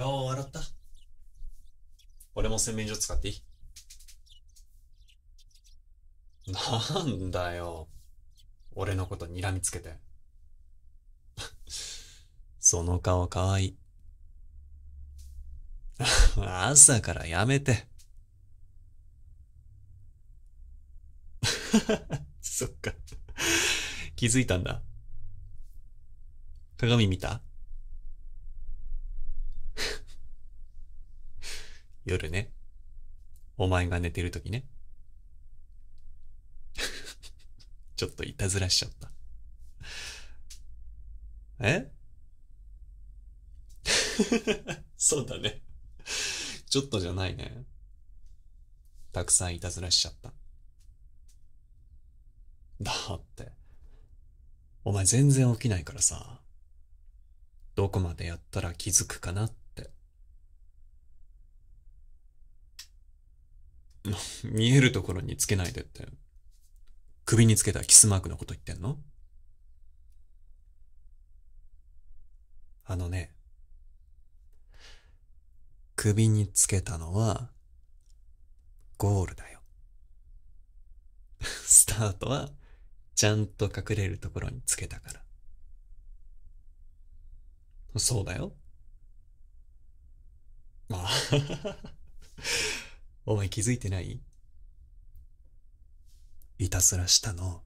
顔を洗った俺も洗面所使っていいなんだよ。俺のこと睨みつけて。その顔かわいい。朝からやめて。そっか。気づいたんだ。鏡見た夜ね。お前が寝てるときね。ちょっといたずらしちゃった。え そうだねちょっとじゃないね。たくさんいたずらしちゃった。だって、お前全然起きないからさ、どこまでやったら気づくかなって。見えるところにつけないでって。首につけたキスマークのこと言ってんのあのね、首につけたのは、ゴールだよ。スタートは、ちゃんと隠れるところにつけたから。そうだよ。ああ。お前気づいてないいたずらしたの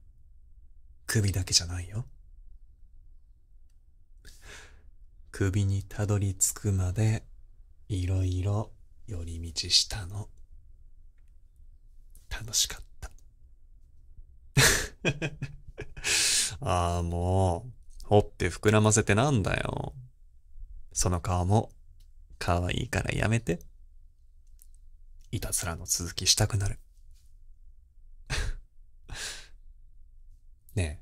首だけじゃないよ首にたどり着くまでいろいろ寄り道したの楽しかった ああもう掘って膨らませてなんだよその顔も可愛いからやめて。いたずらの続きしたくなる ねえ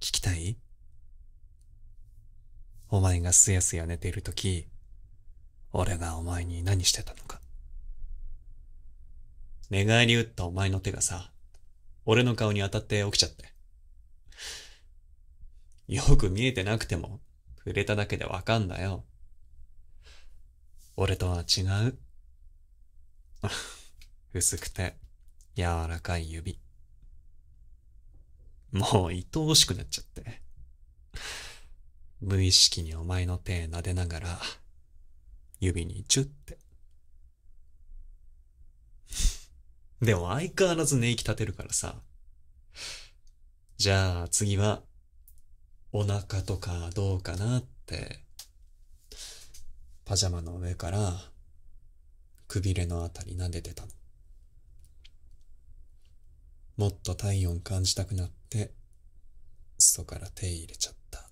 聞きたいお前がすやすや寝ているとき俺がお前に何してたのか寝返り打ったお前の手がさ俺の顔に当たって起きちゃってよく見えてなくても触れただけでわかんだよ俺とは違う 薄くて柔らかい指。もう愛おしくなっちゃって。無意識にお前の手撫でながら、指にチュって。でも相変わらず寝息立てるからさ。じゃあ次は、お腹とかどうかなって、パジャマの上からくびれのあたり撫でてたの。もっと体温感じたくなって、外から手入れちゃった。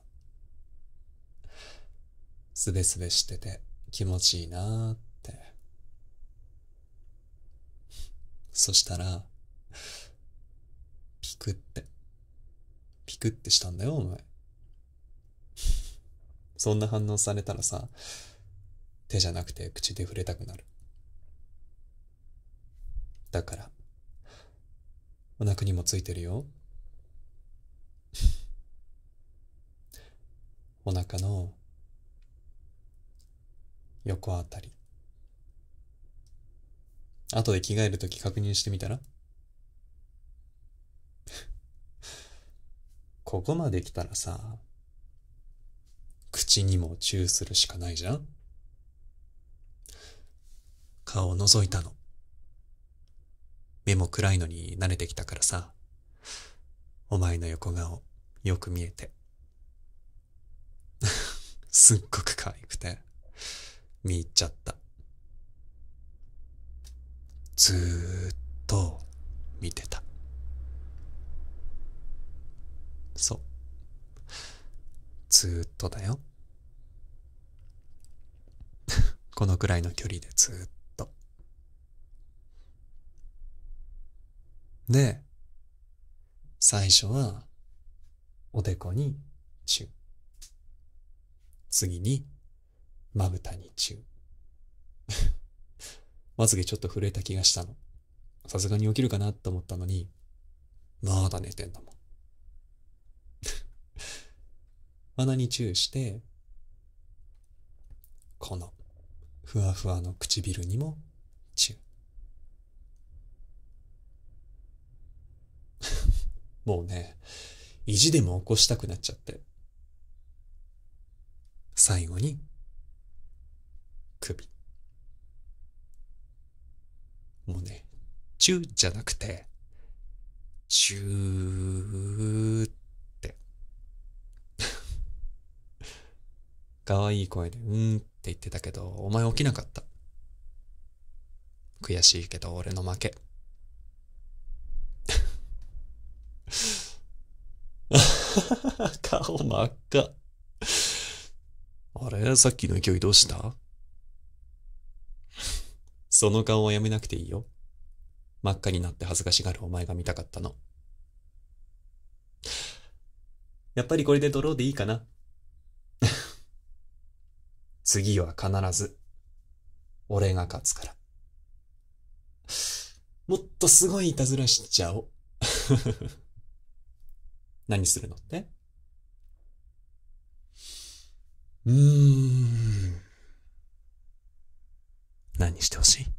すべすべしてて気持ちいいなーって。そしたら、ピクって、ピクってしたんだよ、お前。そんな反応されたらさ、手じゃなくて口で触れたくなる。だからお腹にもついてるよお腹の横あたり後で着替えるとき確認してみたら ここまで来たらさ口にもチューするしかないじゃん顔を覗いたの目も暗いのに慣れてきたからさ。お前の横顔、よく見えて。すっごく可愛くて、見入っちゃった。ずーっと見てた。そう。ずーっとだよ。このくらいの距離でずーっと。で、最初は、おでこにチュー。次に、まぶたにチュー。まつげちょっと震えた気がしたの。さすがに起きるかなと思ったのに、まだ寝てんだもん。鼻にチューして、この、ふわふわの唇にもチュー。もうね、意地でも起こしたくなっちゃって。最後に、首。もうね、チューじゃなくて、チューって。可愛い声で、うんって言ってたけど、お前起きなかった。悔しいけど俺の負け。顔真っ赤。あれさっきの勢いどうしたその顔はやめなくていいよ。真っ赤になって恥ずかしがるお前が見たかったの。やっぱりこれでドローでいいかな。次は必ず、俺が勝つから。もっとすごいいたずらしちゃおう。何するのってうーん。何してほしい